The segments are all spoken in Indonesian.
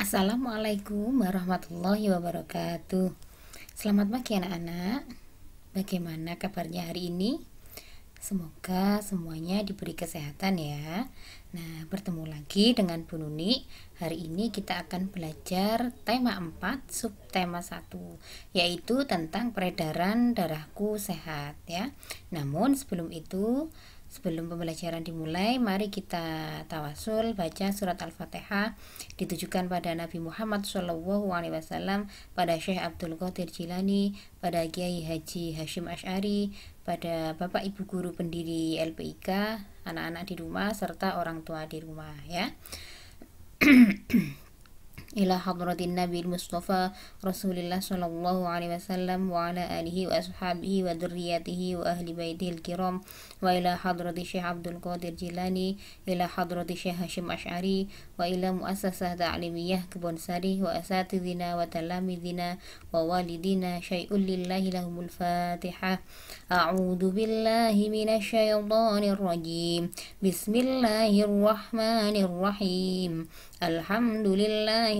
Assalamualaikum warahmatullahi wabarakatuh Selamat pagi anak-anak Bagaimana kabarnya hari ini? Semoga semuanya diberi kesehatan ya Nah bertemu lagi dengan Bu Nuni Hari ini kita akan belajar tema 4 subtema 1 Yaitu tentang peredaran darahku sehat ya Namun sebelum itu Sebelum pembelajaran dimulai, mari kita tawasul baca surat Al-Fatihah ditujukan pada Nabi Muhammad Shallallahu alaihi wasallam, pada Syekh Abdul Qadir Jilani, pada Kiai Haji Hashim Ash'ari, pada Bapak Ibu guru pendiri LPIK, anak-anak di rumah serta orang tua di rumah ya. إلى حضرة النبي المصطفى رسول الله صلى الله عليه وسلم وعلى آله وأصحابه وذريته وأهل بيته الكرام وإلى حضرة الشيخ عبد القادر جيلاني إلى حضرة الشيخ هاشم أشعري وإلى مؤسسة تعليمية ساري وأساتذنا وتلامذنا ووالدنا شيء لله لهم الفاتحة أعوذ بالله من الشيطان الرجيم بسم الله الرحمن الرحيم الحمد لله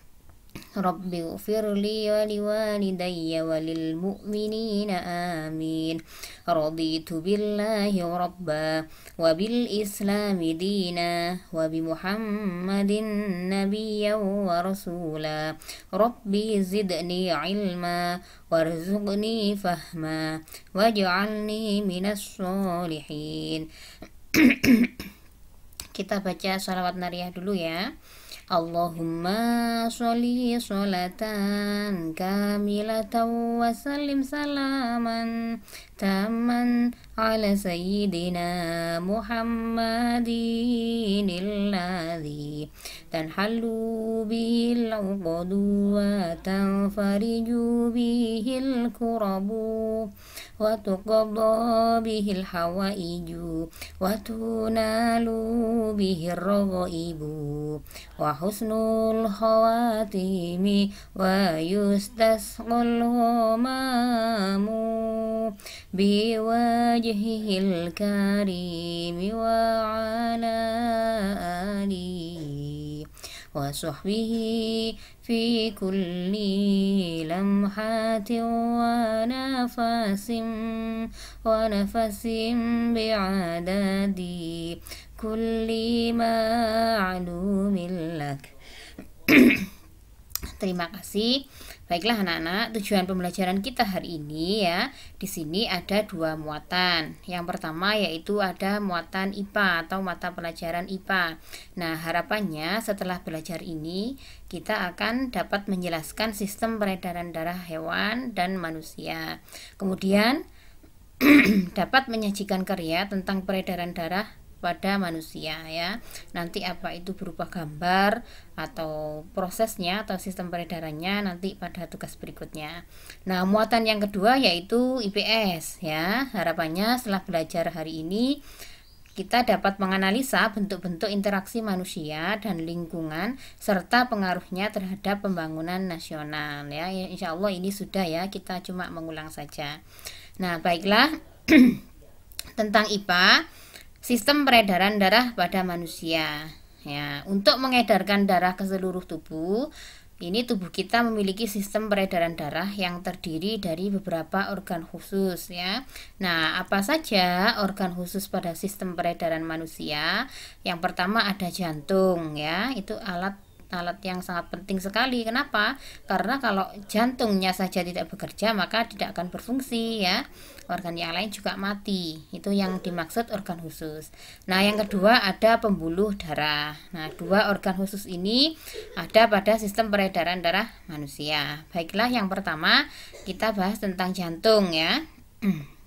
رب اغفر لي ولوالدي وللمؤمنين آمين رضيت بالله ربا وبالإسلام دينا وبمحمد نبيا ورسولا ربي زدني علما وارزقني فهما واجعلني من الصالحين kita baca salawat nariah dulu ya اللهم صلي صلاة كاملة وسلم سلاما تاما على سيدنا محمد الذي تنحل به العقد وتنفرج به الكرب وتقضى به الحوائج وتنال به الرغائب وحسن الخواتيم ويستسقى الغمام بوجهه الكريم وعلى آله وصحبه في كل لمحات ونفس ونفس بعدد كل ما علوم لك Terima kasih. Baiklah anak-anak, tujuan pembelajaran kita hari ini ya. Di sini ada dua muatan. Yang pertama yaitu ada muatan IPA atau mata pelajaran IPA. Nah, harapannya setelah belajar ini kita akan dapat menjelaskan sistem peredaran darah hewan dan manusia. Kemudian dapat menyajikan karya tentang peredaran darah pada manusia ya. Nanti apa itu berupa gambar atau prosesnya atau sistem peredarannya nanti pada tugas berikutnya. Nah, muatan yang kedua yaitu IPS ya. Harapannya setelah belajar hari ini kita dapat menganalisa bentuk-bentuk interaksi manusia dan lingkungan serta pengaruhnya terhadap pembangunan nasional ya, ya insya Allah ini sudah ya kita cuma mengulang saja nah baiklah tentang IPA sistem peredaran darah pada manusia. Ya, untuk mengedarkan darah ke seluruh tubuh, ini tubuh kita memiliki sistem peredaran darah yang terdiri dari beberapa organ khusus ya. Nah, apa saja organ khusus pada sistem peredaran manusia? Yang pertama ada jantung ya, itu alat alat yang sangat penting sekali. Kenapa? Karena kalau jantungnya saja tidak bekerja, maka tidak akan berfungsi ya organ yang lain juga mati. Itu yang dimaksud organ khusus. Nah, yang kedua ada pembuluh darah. Nah, dua organ khusus ini ada pada sistem peredaran darah manusia. Baiklah, yang pertama kita bahas tentang jantung ya.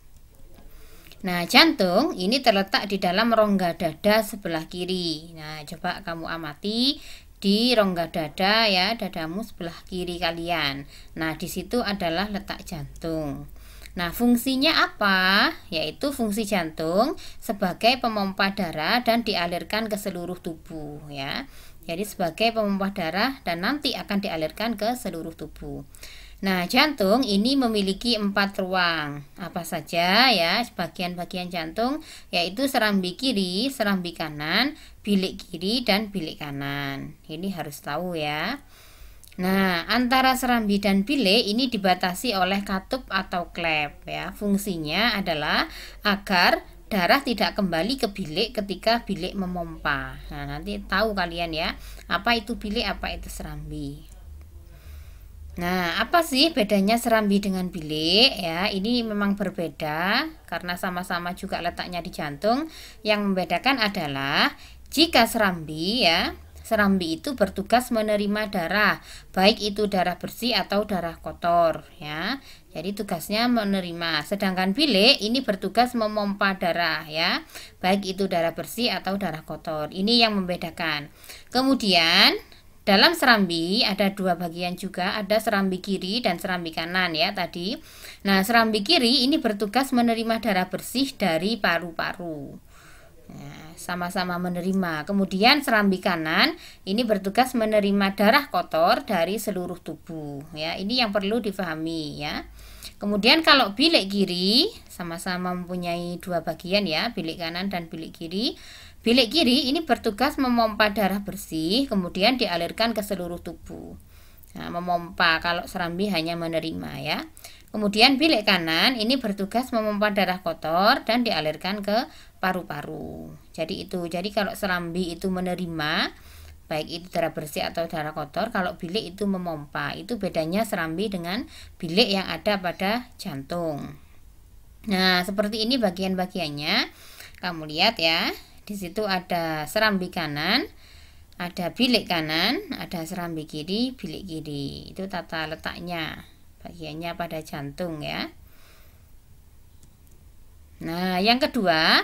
Nah, jantung ini terletak di dalam rongga dada sebelah kiri. Nah, coba kamu amati di rongga dada ya, dadamu sebelah kiri kalian. Nah, di situ adalah letak jantung. Nah, fungsinya apa? Yaitu fungsi jantung sebagai pemompa darah dan dialirkan ke seluruh tubuh ya. Jadi sebagai pemompa darah dan nanti akan dialirkan ke seluruh tubuh. Nah, jantung ini memiliki empat ruang. Apa saja ya? Sebagian bagian jantung yaitu serambi kiri, serambi kanan, bilik kiri dan bilik kanan. Ini harus tahu ya. Nah, antara serambi dan bilik ini dibatasi oleh katup atau klep ya. Fungsinya adalah agar darah tidak kembali ke bilik ketika bilik memompa. Nah, nanti tahu kalian ya, apa itu bilik, apa itu serambi. Nah, apa sih bedanya serambi dengan bilik ya? Ini memang berbeda karena sama-sama juga letaknya di jantung. Yang membedakan adalah jika serambi ya, Serambi itu bertugas menerima darah, baik itu darah bersih atau darah kotor, ya. Jadi tugasnya menerima. Sedangkan bilik ini bertugas memompa darah, ya, baik itu darah bersih atau darah kotor. Ini yang membedakan. Kemudian dalam serambi ada dua bagian juga, ada serambi kiri dan serambi kanan ya tadi. Nah, serambi kiri ini bertugas menerima darah bersih dari paru-paru sama-sama menerima. Kemudian serambi kanan ini bertugas menerima darah kotor dari seluruh tubuh ya. Ini yang perlu difahami ya. Kemudian kalau bilik kiri sama-sama mempunyai dua bagian ya, bilik kanan dan bilik kiri. Bilik kiri ini bertugas memompa darah bersih kemudian dialirkan ke seluruh tubuh. Nah, memompa kalau serambi hanya menerima ya. Kemudian bilik kanan ini bertugas memompa darah kotor dan dialirkan ke paru-paru. Jadi itu. Jadi kalau serambi itu menerima baik itu darah bersih atau darah kotor, kalau bilik itu memompa. Itu bedanya serambi dengan bilik yang ada pada jantung. Nah, seperti ini bagian-bagiannya. Kamu lihat ya. Di situ ada serambi kanan, ada bilik kanan, ada serambi kiri, bilik kiri. Itu tata letaknya bagiannya pada jantung ya. Nah, yang kedua,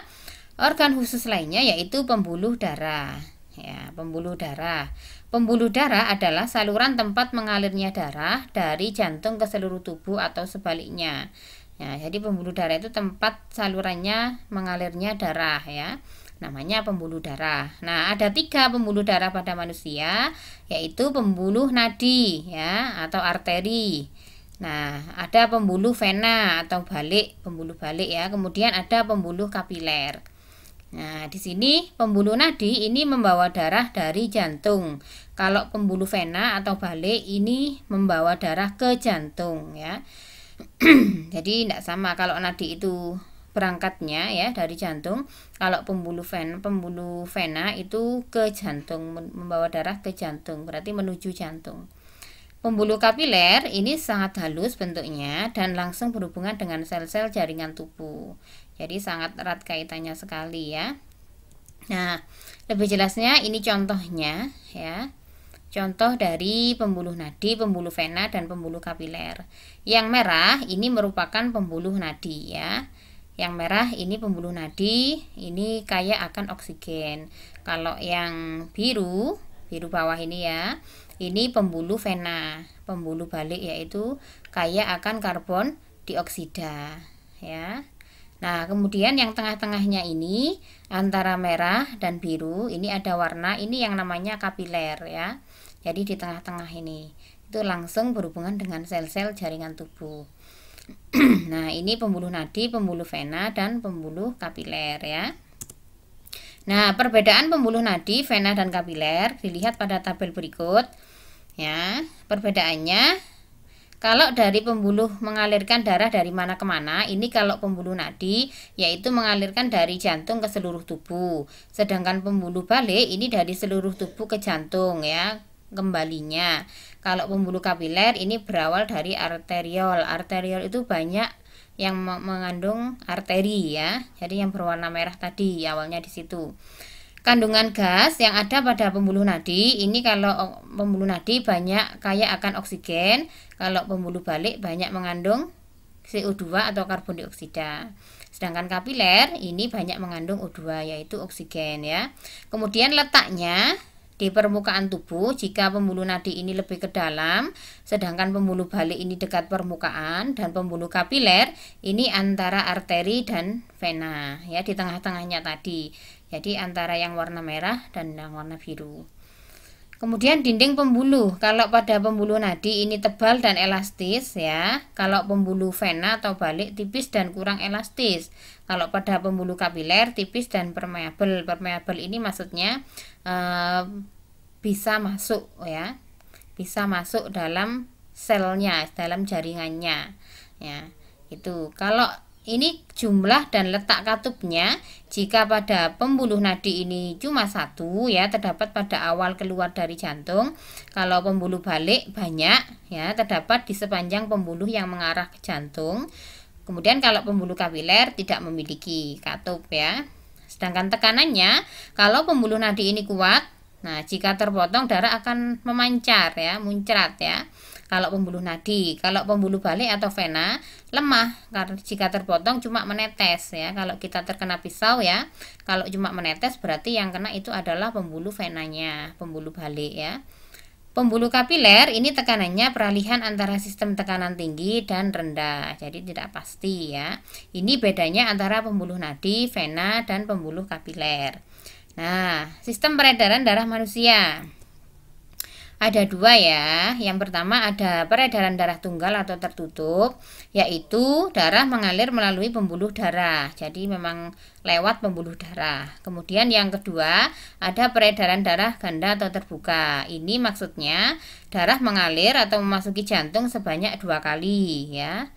organ khusus lainnya yaitu pembuluh darah. Ya, pembuluh darah. Pembuluh darah adalah saluran tempat mengalirnya darah dari jantung ke seluruh tubuh atau sebaliknya. Ya, jadi pembuluh darah itu tempat salurannya mengalirnya darah ya. Namanya pembuluh darah. Nah, ada tiga pembuluh darah pada manusia, yaitu pembuluh nadi ya atau arteri Nah, ada pembuluh vena atau balik, pembuluh balik ya. Kemudian ada pembuluh kapiler. Nah, di sini pembuluh nadi ini membawa darah dari jantung. Kalau pembuluh vena atau balik ini membawa darah ke jantung ya. Jadi tidak sama kalau nadi itu berangkatnya ya dari jantung. Kalau pembuluh vena, pembuluh vena itu ke jantung membawa darah ke jantung, berarti menuju jantung. Pembuluh kapiler ini sangat halus bentuknya dan langsung berhubungan dengan sel-sel jaringan tubuh. Jadi sangat erat kaitannya sekali ya. Nah, lebih jelasnya ini contohnya ya. Contoh dari pembuluh nadi, pembuluh vena dan pembuluh kapiler. Yang merah ini merupakan pembuluh nadi ya. Yang merah ini pembuluh nadi, ini kaya akan oksigen. Kalau yang biru, biru bawah ini ya, ini pembuluh vena, pembuluh balik yaitu kaya akan karbon dioksida, ya. Nah, kemudian yang tengah-tengahnya ini antara merah dan biru, ini ada warna ini yang namanya kapiler ya. Jadi di tengah-tengah ini itu langsung berhubungan dengan sel-sel jaringan tubuh. nah, ini pembuluh nadi, pembuluh vena dan pembuluh kapiler ya. Nah, perbedaan pembuluh nadi, vena dan kapiler dilihat pada tabel berikut ya perbedaannya kalau dari pembuluh mengalirkan darah dari mana ke mana, ini kalau pembuluh nadi yaitu mengalirkan dari jantung ke seluruh tubuh. Sedangkan pembuluh balik ini dari seluruh tubuh ke jantung ya, kembalinya. Kalau pembuluh kapiler ini berawal dari arteriol. Arteriol itu banyak yang mengandung arteri ya. Jadi yang berwarna merah tadi awalnya di situ kandungan gas yang ada pada pembuluh nadi ini kalau pembuluh nadi banyak kaya akan oksigen kalau pembuluh balik banyak mengandung CO2 atau karbon dioksida sedangkan kapiler ini banyak mengandung O2 yaitu oksigen ya kemudian letaknya di permukaan tubuh jika pembuluh nadi ini lebih ke dalam sedangkan pembuluh balik ini dekat permukaan dan pembuluh kapiler ini antara arteri dan vena ya di tengah-tengahnya tadi jadi antara yang warna merah dan yang warna biru kemudian dinding pembuluh kalau pada pembuluh nadi ini tebal dan elastis ya kalau pembuluh vena atau balik tipis dan kurang elastis kalau pada pembuluh kapiler tipis dan permeabel permeabel ini maksudnya eh, bisa masuk ya bisa masuk dalam selnya dalam jaringannya ya itu kalau ini jumlah dan letak katupnya. Jika pada pembuluh nadi ini cuma satu ya terdapat pada awal keluar dari jantung. Kalau pembuluh balik banyak ya terdapat di sepanjang pembuluh yang mengarah ke jantung. Kemudian kalau pembuluh kapiler tidak memiliki katup ya. Sedangkan tekanannya kalau pembuluh nadi ini kuat, nah jika terpotong darah akan memancar ya, muncrat ya kalau pembuluh nadi. Kalau pembuluh balik atau vena lemah karena jika terpotong cuma menetes ya. Kalau kita terkena pisau ya, kalau cuma menetes berarti yang kena itu adalah pembuluh venanya, pembuluh balik ya. Pembuluh kapiler ini tekanannya peralihan antara sistem tekanan tinggi dan rendah, jadi tidak pasti ya. Ini bedanya antara pembuluh nadi, vena, dan pembuluh kapiler. Nah, sistem peredaran darah manusia. Ada dua ya. Yang pertama ada peredaran darah tunggal atau tertutup, yaitu darah mengalir melalui pembuluh darah. Jadi memang lewat pembuluh darah. Kemudian yang kedua ada peredaran darah ganda atau terbuka. Ini maksudnya darah mengalir atau memasuki jantung sebanyak dua kali ya.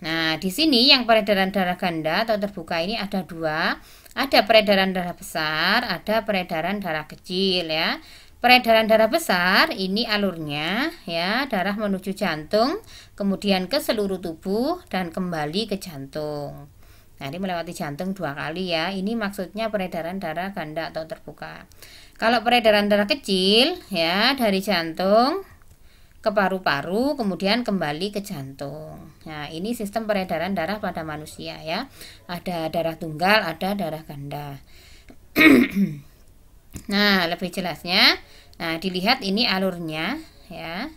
Nah, di sini yang peredaran darah ganda atau terbuka ini ada dua. Ada peredaran darah besar, ada peredaran darah kecil ya peredaran darah besar ini alurnya ya darah menuju jantung kemudian ke seluruh tubuh dan kembali ke jantung nah ini melewati jantung dua kali ya ini maksudnya peredaran darah ganda atau terbuka kalau peredaran darah kecil ya dari jantung ke paru-paru kemudian kembali ke jantung. Nah, ini sistem peredaran darah pada manusia ya. Ada darah tunggal, ada darah ganda. Nah, lebih jelasnya, nah dilihat ini alurnya ya.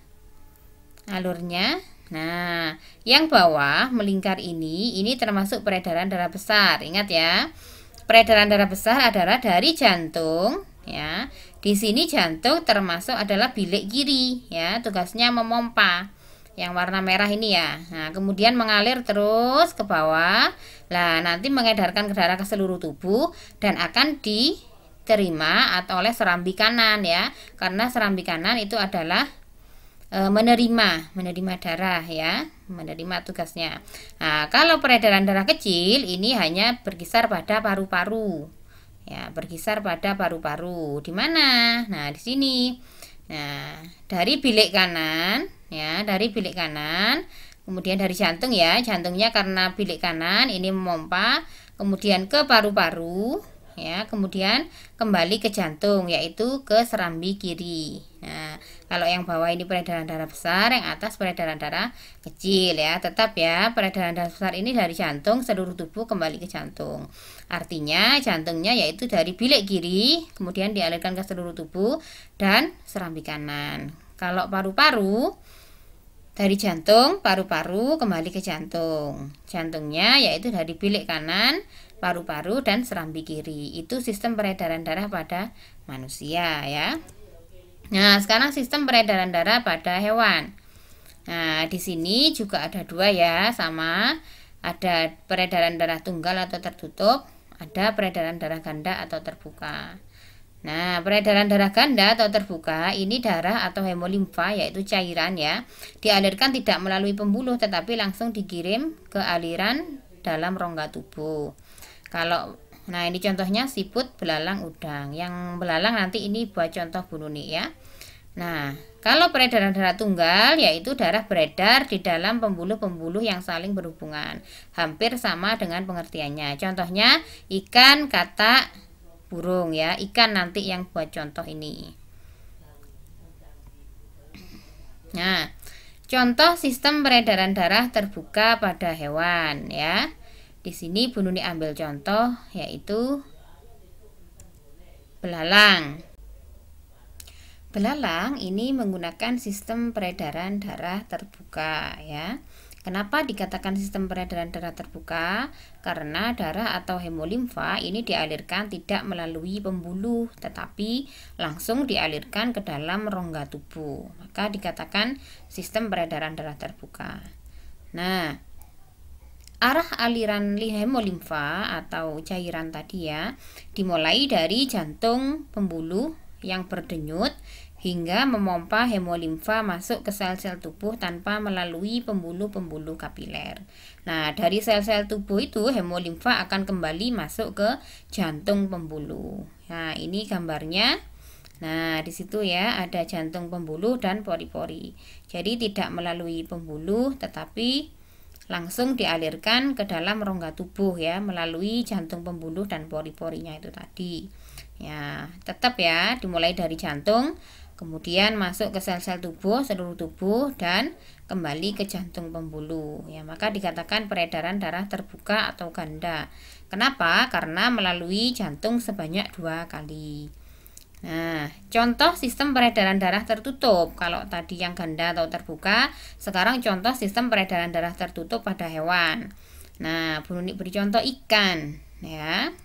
Alurnya. Nah, yang bawah melingkar ini ini termasuk peredaran darah besar. Ingat ya. Peredaran darah besar adalah dari jantung ya. Di sini jantung termasuk adalah bilik kiri ya, tugasnya memompa yang warna merah ini ya. Nah, kemudian mengalir terus ke bawah. Nah, nanti mengedarkan ke darah ke seluruh tubuh dan akan di terima atau oleh serambi kanan ya karena serambi kanan itu adalah e, menerima menerima darah ya menerima tugasnya nah kalau peredaran darah kecil ini hanya berkisar pada paru-paru ya berkisar pada paru-paru di mana nah di sini nah dari bilik kanan ya dari bilik kanan kemudian dari jantung ya jantungnya karena bilik kanan ini memompa kemudian ke paru-paru ya kemudian kembali ke jantung yaitu ke serambi kiri nah kalau yang bawah ini peredaran darah besar yang atas peredaran darah kecil ya tetap ya peredaran darah besar ini dari jantung seluruh tubuh kembali ke jantung artinya jantungnya yaitu dari bilik kiri kemudian dialirkan ke seluruh tubuh dan serambi kanan kalau paru-paru dari jantung, paru-paru kembali ke jantung. Jantungnya yaitu dari bilik kanan, paru-paru dan serambi kiri. Itu sistem peredaran darah pada manusia ya. Nah, sekarang sistem peredaran darah pada hewan. Nah, di sini juga ada dua ya, sama ada peredaran darah tunggal atau tertutup, ada peredaran darah ganda atau terbuka. Nah, peredaran darah ganda atau terbuka ini darah atau hemolimfa yaitu cairan ya, dialirkan tidak melalui pembuluh tetapi langsung dikirim ke aliran dalam rongga tubuh. Kalau nah ini contohnya siput, belalang, udang. Yang belalang nanti ini buat contoh bununi ya. Nah, kalau peredaran darah tunggal yaitu darah beredar di dalam pembuluh-pembuluh yang saling berhubungan. Hampir sama dengan pengertiannya. Contohnya ikan, katak, burung ya ikan nanti yang buat contoh ini nah contoh sistem peredaran darah terbuka pada hewan ya di sini Bu Nuni ambil contoh yaitu belalang belalang ini menggunakan sistem peredaran darah terbuka ya Kenapa dikatakan sistem peredaran darah terbuka? Karena darah atau hemolimfa ini dialirkan tidak melalui pembuluh, tetapi langsung dialirkan ke dalam rongga tubuh. Maka dikatakan sistem peredaran darah terbuka. Nah, arah aliran hemolimfa atau cairan tadi ya, dimulai dari jantung pembuluh yang berdenyut hingga memompa hemolimfa masuk ke sel-sel tubuh tanpa melalui pembuluh-pembuluh kapiler. Nah, dari sel-sel tubuh itu hemolimfa akan kembali masuk ke jantung pembuluh. Nah, ini gambarnya. Nah, di situ ya ada jantung pembuluh dan pori-pori. Jadi tidak melalui pembuluh tetapi langsung dialirkan ke dalam rongga tubuh ya melalui jantung pembuluh dan pori-porinya itu tadi. Ya, tetap ya dimulai dari jantung kemudian masuk ke sel-sel tubuh seluruh tubuh dan kembali ke jantung pembuluh ya maka dikatakan peredaran darah terbuka atau ganda kenapa karena melalui jantung sebanyak dua kali Nah, contoh sistem peredaran darah tertutup. Kalau tadi yang ganda atau terbuka, sekarang contoh sistem peredaran darah tertutup pada hewan. Nah, bunyi beri contoh ikan, ya.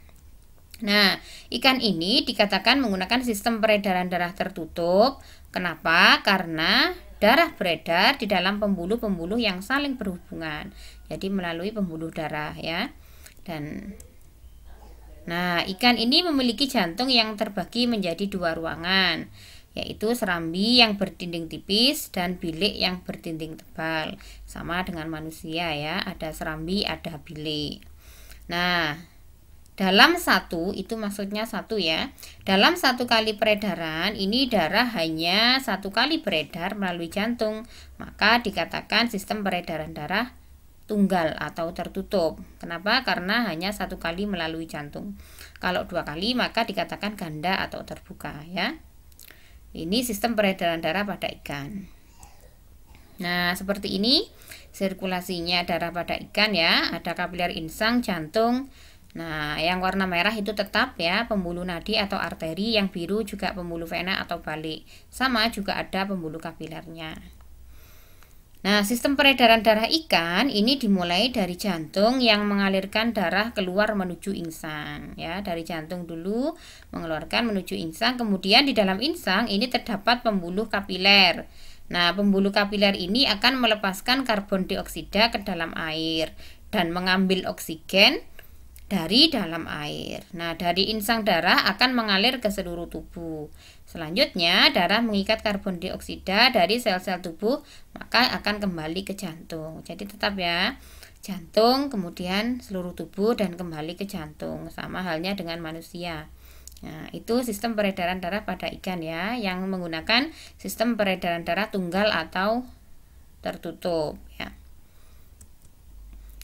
Nah, ikan ini dikatakan menggunakan sistem peredaran darah tertutup. Kenapa? Karena darah beredar di dalam pembuluh-pembuluh yang saling berhubungan. Jadi melalui pembuluh darah ya. Dan Nah, ikan ini memiliki jantung yang terbagi menjadi dua ruangan, yaitu serambi yang berdinding tipis dan bilik yang berdinding tebal. Sama dengan manusia ya, ada serambi, ada bilik. Nah, dalam satu itu maksudnya satu ya. Dalam satu kali peredaran ini darah hanya satu kali beredar melalui jantung, maka dikatakan sistem peredaran darah tunggal atau tertutup. Kenapa? Karena hanya satu kali melalui jantung. Kalau dua kali maka dikatakan ganda atau terbuka ya. Ini sistem peredaran darah pada ikan. Nah, seperti ini sirkulasinya darah pada ikan ya. Ada kapiler insang, jantung, Nah, yang warna merah itu tetap ya pembuluh nadi atau arteri, yang biru juga pembuluh vena atau balik. Sama juga ada pembuluh kapilernya. Nah, sistem peredaran darah ikan ini dimulai dari jantung yang mengalirkan darah keluar menuju insang, ya, dari jantung dulu mengeluarkan menuju insang, kemudian di dalam insang ini terdapat pembuluh kapiler. Nah, pembuluh kapiler ini akan melepaskan karbon dioksida ke dalam air dan mengambil oksigen dari dalam air. Nah, dari insang darah akan mengalir ke seluruh tubuh. Selanjutnya, darah mengikat karbon dioksida dari sel-sel tubuh, maka akan kembali ke jantung. Jadi tetap ya, jantung, kemudian seluruh tubuh dan kembali ke jantung. Sama halnya dengan manusia. Nah, itu sistem peredaran darah pada ikan ya, yang menggunakan sistem peredaran darah tunggal atau tertutup ya.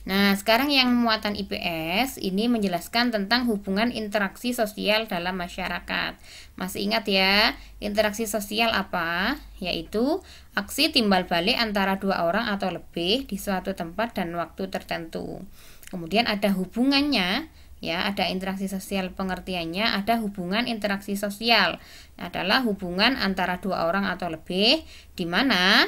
Nah, sekarang yang muatan IPS ini menjelaskan tentang hubungan interaksi sosial dalam masyarakat. Masih ingat ya, interaksi sosial apa? Yaitu aksi timbal balik antara dua orang atau lebih di suatu tempat dan waktu tertentu. Kemudian ada hubungannya ya ada interaksi sosial pengertiannya ada hubungan interaksi sosial adalah hubungan antara dua orang atau lebih di mana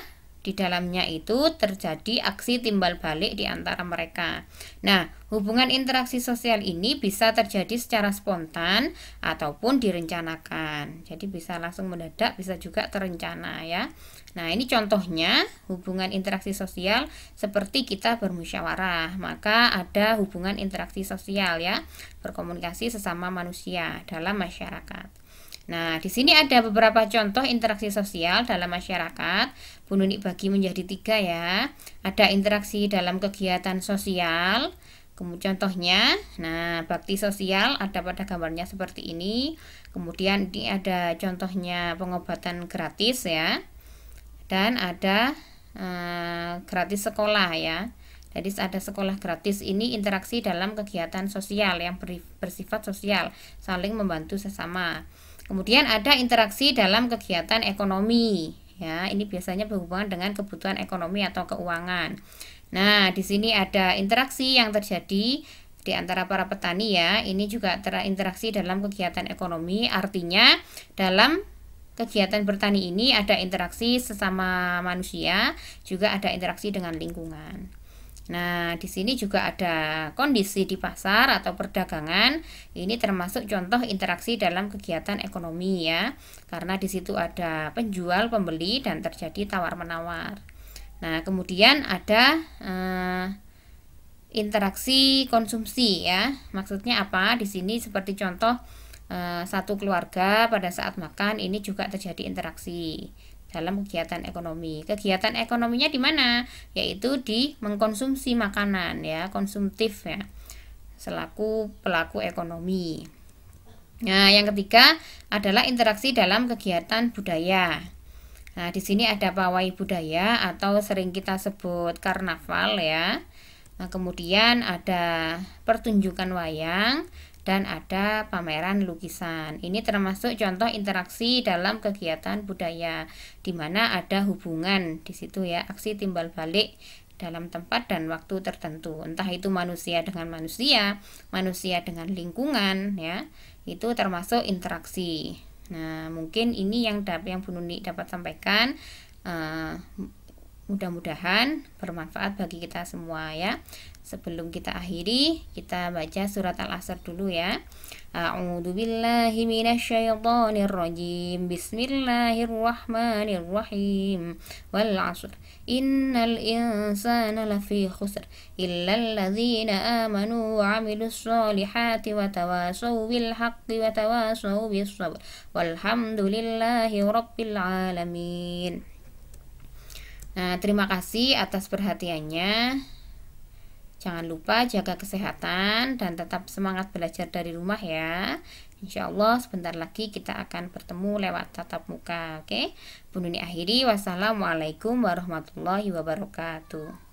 di dalamnya itu terjadi aksi timbal balik di antara mereka. Nah, hubungan interaksi sosial ini bisa terjadi secara spontan ataupun direncanakan. Jadi bisa langsung mendadak, bisa juga terencana ya. Nah, ini contohnya hubungan interaksi sosial seperti kita bermusyawarah. Maka ada hubungan interaksi sosial ya, berkomunikasi sesama manusia dalam masyarakat. Nah, di sini ada beberapa contoh interaksi sosial dalam masyarakat. Bu Nuni bagi menjadi tiga ya. Ada interaksi dalam kegiatan sosial. Kemudian contohnya, nah bakti sosial ada pada gambarnya seperti ini. Kemudian ini ada contohnya pengobatan gratis ya. Dan ada eh, gratis sekolah ya. Jadi ada sekolah gratis ini interaksi dalam kegiatan sosial yang bersifat sosial, saling membantu sesama. Kemudian ada interaksi dalam kegiatan ekonomi. Ya, ini biasanya berhubungan dengan kebutuhan ekonomi atau keuangan. Nah, di sini ada interaksi yang terjadi di antara para petani ya. Ini juga terinteraksi dalam kegiatan ekonomi, artinya dalam kegiatan bertani ini ada interaksi sesama manusia, juga ada interaksi dengan lingkungan. Nah, di sini juga ada kondisi di pasar atau perdagangan. Ini termasuk contoh interaksi dalam kegiatan ekonomi ya. Karena di situ ada penjual, pembeli dan terjadi tawar-menawar. Nah, kemudian ada eh, interaksi konsumsi ya. Maksudnya apa? Di sini seperti contoh eh, satu keluarga pada saat makan ini juga terjadi interaksi dalam kegiatan ekonomi. Kegiatan ekonominya di mana? Yaitu di mengkonsumsi makanan ya, konsumtif ya. Selaku pelaku ekonomi. Nah, yang ketiga adalah interaksi dalam kegiatan budaya. Nah, di sini ada pawai budaya atau sering kita sebut karnaval ya. Nah, kemudian ada pertunjukan wayang, dan ada pameran lukisan. Ini termasuk contoh interaksi dalam kegiatan budaya di mana ada hubungan di situ ya, aksi timbal balik dalam tempat dan waktu tertentu. Entah itu manusia dengan manusia, manusia dengan lingkungan ya. Itu termasuk interaksi. Nah, mungkin ini yang yang Bu Nuni dapat sampaikan uh, Mudah-mudahan bermanfaat bagi kita semua ya. Sebelum kita akhiri, kita baca surat Al-Asr dulu ya. A'udzu billahi minasyaitonir rajim. Bismillahirrahmanirrahim. Wal 'asr. Innal insana lafi khusr illa alladziina amanu wa 'amilus shalihati wa tawasaw bil haqqi wa tawasaw bis sabr. Walhamdulillahi rabbil alamin. Nah, terima kasih atas perhatiannya. Jangan lupa jaga kesehatan dan tetap semangat belajar dari rumah ya. Insya Allah sebentar lagi kita akan bertemu lewat tatap muka. Oke, okay? Bununi akhiri. Wassalamualaikum warahmatullahi wabarakatuh.